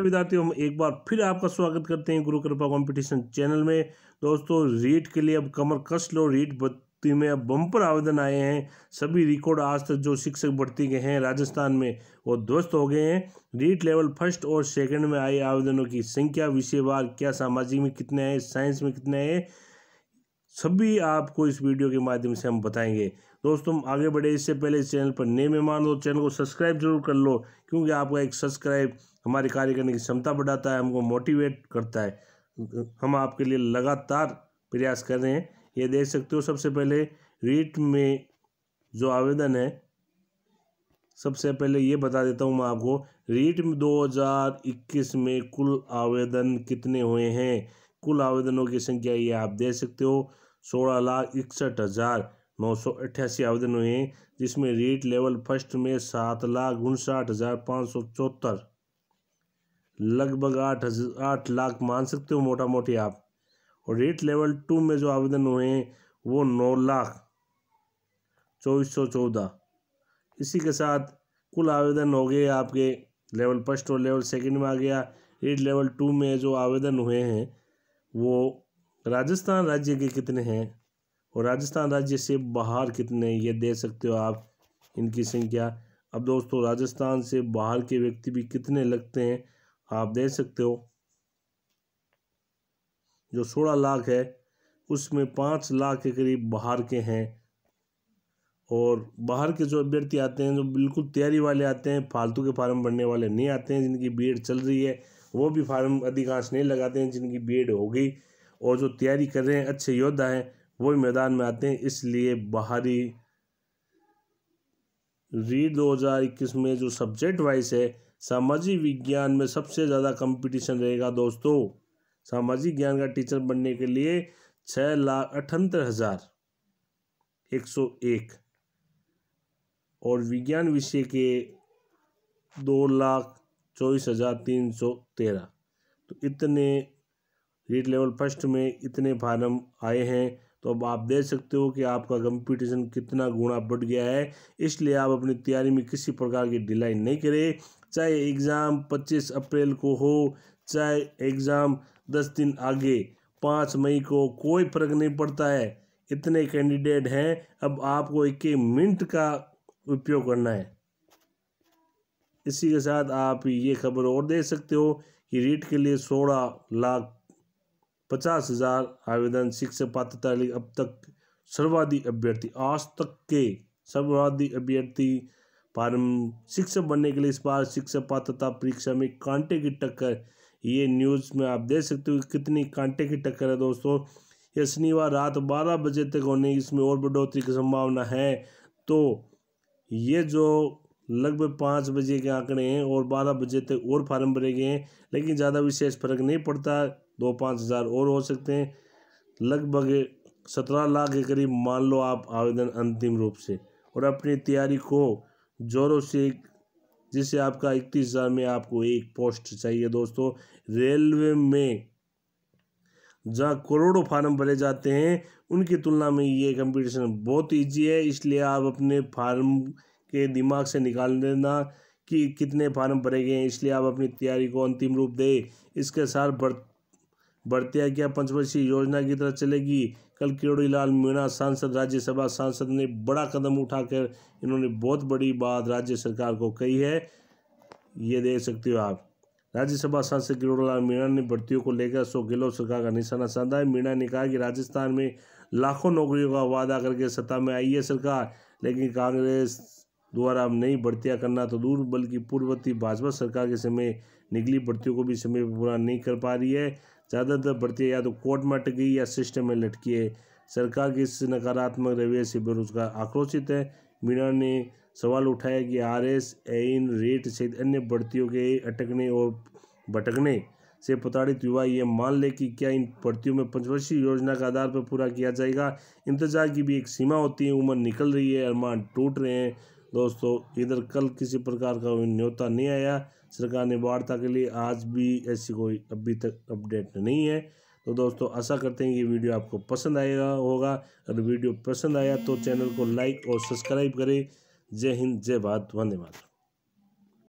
विद्यार्थी हम एक बार फिर आपका स्वागत करते हैं गुरु कृपा कंपटीशन चैनल में दोस्तों रीट के लिए अब कमर कस लो रीट भर्ती में अब बम्पर आवेदन आए हैं सभी रिकॉर्ड आज तक जो शिक्षक भर्ती के हैं राजस्थान में वो ध्वस्त हो गए हैं रीट लेवल फर्स्ट और सेकंड में आए आवेदनों की संख्या विषयवार क्या सामाजिक में कितने आए साइंस में कितने आए सभी आपको इस वीडियो के माध्यम से हम बताएंगे दोस्तों हम आगे बढ़े इससे पहले इस चैनल पर नए मेहमान हो चैनल को सब्सक्राइब जरूर कर लो क्योंकि आपका एक सब्सक्राइब हमारे कार्य करने की क्षमता बढ़ाता है हमको मोटिवेट करता है हम आपके लिए लगातार प्रयास कर रहे हैं ये देख सकते हो सबसे पहले रीट में जो आवेदन है सबसे पहले ये बता देता हूँ मैं आपको रीट 2021 में कुल आवेदन कितने हुए हैं कुल आवेदनों की संख्या ये आप देख सकते हो सोलह लाख इकसठ हज़ार नौ सौ अट्ठासी आवेदन हुए हैं जिसमें रेट लेवल फर्स्ट में सात लाख उनसाठ हज़ार पाँच सौ चौहत्तर लगभग आठ हज़ार आठ लाख मान सकते हो मोटा मोटी आप और रेट लेवल टू में जो आवेदन हुए हैं वो नौ लाख चौबीस सौ चौदह इसी के साथ कुल आवेदन हो गए आपके लेवल फर्स्ट और लेवल सेकंड में आ गया रेट लेवल टू में जो आवेदन हुए हैं वो राजस्थान राज्य के कितने हैं और राजस्थान राज्य से बाहर कितने ये दे सकते हो आप इनकी संख्या अब दोस्तों राजस्थान से बाहर के व्यक्ति भी कितने लगते हैं आप दे सकते हो जो सोलह लाख है उसमें पाँच लाख के करीब बाहर के हैं और बाहर के जो अभ्यर्थी आते हैं जो बिल्कुल तैयारी वाले आते हैं फालतू के फार्म भरने वाले नहीं आते हैं जिनकी भीड़ चल रही है वो भी फार्म अधिकांश नहीं लगाते हैं जिनकी बी हो गई और जो तैयारी कर रहे हैं अच्छे योद्धा हैं वो भी मैदान में आते हैं इसलिए बाहरी री 2021 में जो सब्जेक्ट वाइज है सामाजिक विज्ञान में सबसे ज़्यादा कंपटीशन रहेगा दोस्तों सामाजिक ज्ञान का टीचर बनने के लिए छः लाख अठहत्तर हज़ार एक सौ एक और विज्ञान विषय के दो लाख चौबीस हज़ार तीन सौ तेरह तो इतने रीट लेवल फर्स्ट में इतने फार्म आए हैं तो अब आप देख सकते हो कि आपका कंपटीशन कितना गुणा बढ़ गया है इसलिए आप अपनी तैयारी में किसी प्रकार की डिलाई नहीं करें चाहे एग्ज़ाम 25 अप्रैल को हो चाहे एग्ज़ाम 10 दिन आगे 5 मई को कोई फर्क नहीं पड़ता है इतने कैंडिडेट हैं अब आपको एक मिनट का उपयोग करना है इसी के साथ आप ये खबर और दे सकते हो कि रीट के लिए सोलह लाख पचास हज़ार आवेदन शिक्षा पात्रता लीग अब तक सर्वाधिक अभ्यर्थी आज तक के सर्वाधिक अभ्यर्थी फार्म शिक्षक बनने के लिए इस बार शिक्षक पात्रता परीक्षा में कांटे की टक्कर ये न्यूज़ में आप देख सकते हो कितनी कांटे की टक्कर है दोस्तों यह शनिवार रात बारह बजे तक होने इसमें और बढ़ोतरी की संभावना है तो ये जो लगभग पाँच बजे के आंकड़े हैं और बारह बजे तक और फार्म भरे गए हैं लेकिन ज़्यादा विशेष फर्क नहीं पड़ता दो पाँच हज़ार और हो सकते हैं लगभग सत्रह लाख के करीब मान लो आप आवेदन अंतिम रूप से और अपनी तैयारी को जोरों से जिससे आपका इकतीस हज़ार में आपको एक पोस्ट चाहिए दोस्तों रेलवे में जहाँ करोड़ों फार्म भरे जाते हैं उनकी तुलना में ये कंपटीशन बहुत ईजी है इसलिए आप अपने फार्म के दिमाग से निकाल देना कि कितने फार्म भरे गए हैं इसलिए आप अपनी तैयारी को अंतिम रूप दें इसके साथ बढ़ बढ़तिया क्या पंचवर्षीय योजना की तरह चलेगी कल किरोड़ी लाल मीणा सांसद राज्यसभा सांसद ने बड़ा कदम उठाकर इन्होंने बहुत बड़ी बात राज्य सरकार को कही है ये देख सकते हो आप राज्यसभा सांसद किरोड़ी लाल मीणा ने भर्तियों को लेकर अशोक गहलोत सरकार का निशाना साधा है मीणा ने कहा कि राजस्थान में लाखों नौकरियों का वादा करके सत्ता में आई है सरकार लेकिन कांग्रेस द्वारा अब नई भर्तियाँ करना तो दूर बल्कि पूर्ववर्ती भाजपा सरकार के समय निकली भर्तियों को भी समय पर पूरा नहीं कर पा रही है ज़्यादातर भर्तियाँ या तो कोर्ट में अटक गई या सिस्टम में लटकी है सरकार के इस नकारात्मक रवैये से बेरोजगार आक्रोशित है मीणा ने सवाल उठाया कि आर एस एन रेट सहित अन्य भर्तियों के अटकने और भटकने से प्रताड़ित युवा ये मान ले कि क्या इन भर्तियों में पंचवर्षीय योजना के आधार पर पूरा किया जाएगा इंतजार की भी एक सीमा होती है उम्र निकल रही है अरमान टूट रहे हैं दोस्तों इधर कल किसी प्रकार का न्योता नहीं आया सरकार ने वार्ता के लिए आज भी ऐसी कोई अभी तक अपडेट नहीं है तो दोस्तों आशा करते हैं ये वीडियो आपको पसंद आएगा होगा अगर वीडियो पसंद आया तो चैनल को लाइक और सब्सक्राइब करें जय हिंद जय भारत वंदे मातरम